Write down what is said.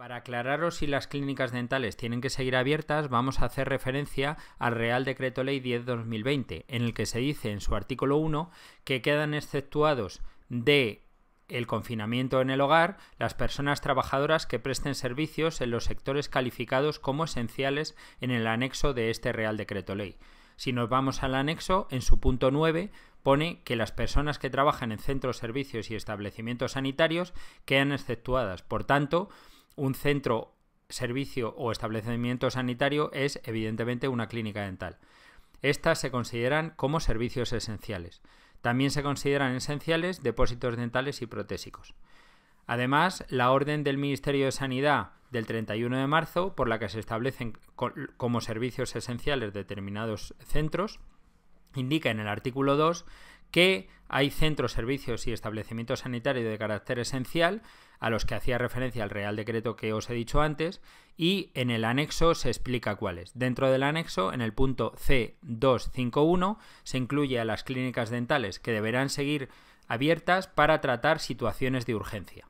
Para aclararos si las clínicas dentales tienen que seguir abiertas, vamos a hacer referencia al Real Decreto Ley 10-2020, en el que se dice en su artículo 1 que quedan exceptuados de el confinamiento en el hogar las personas trabajadoras que presten servicios en los sectores calificados como esenciales en el anexo de este Real Decreto Ley. Si nos vamos al anexo, en su punto 9 pone que las personas que trabajan en centros, servicios y establecimientos sanitarios quedan exceptuadas. Por tanto, un centro, servicio o establecimiento sanitario es evidentemente una clínica dental. Estas se consideran como servicios esenciales. También se consideran esenciales depósitos dentales y protésicos. Además, la orden del Ministerio de Sanidad del 31 de marzo, por la que se establecen como servicios esenciales determinados centros, indica en el artículo 2 que hay centros, servicios y establecimientos sanitarios de carácter esencial a los que hacía referencia el Real Decreto que os he dicho antes y en el anexo se explica cuáles. Dentro del anexo, en el punto C251, se incluye a las clínicas dentales que deberán seguir abiertas para tratar situaciones de urgencia.